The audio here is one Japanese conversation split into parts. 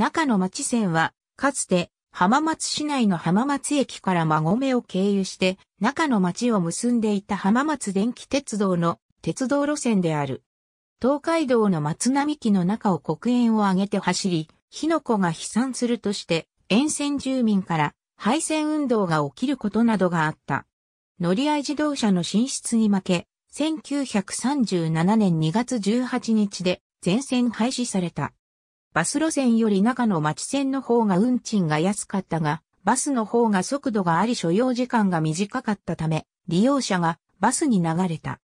中野町線は、かつて浜松市内の浜松駅から馬込を経由して中野町を結んでいた浜松電気鉄道の鉄道路線である。東海道の松並木の中を黒煙を上げて走り、火の粉が飛散するとして沿線住民から廃線運動が起きることなどがあった。乗り合い自動車の進出に負け、1937年2月18日で全線廃止された。バス路線より中の町線の方が運賃が安かったが、バスの方が速度があり所要時間が短かったため、利用者がバスに流れた。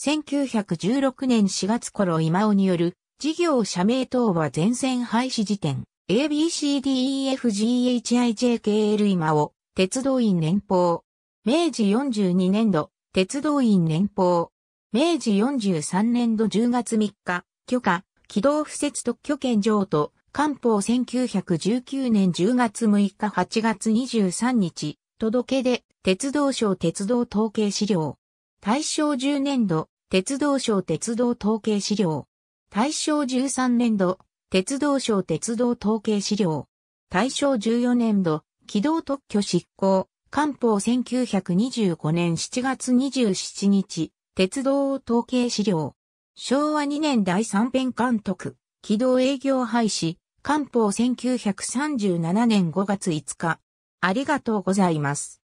1916年4月頃今尾による事業者名等は全線廃止時点 ABCDEFGHIJKL 今尾鉄道員年邦明治42年度鉄道員年邦明治43年度10月3日許可軌道不設特許権譲渡、官報1919年10月6日8月23日、届けで、鉄道省鉄道統計資料。大正10年度、鉄道省鉄道統計資料。大正13年度、鉄道省鉄道統計資料。大正14年度、軌道特許執行。官報1925年7月27日、鉄道統計資料。昭和2年第3編監督、軌道営業廃止、官報1937年5月5日。ありがとうございます。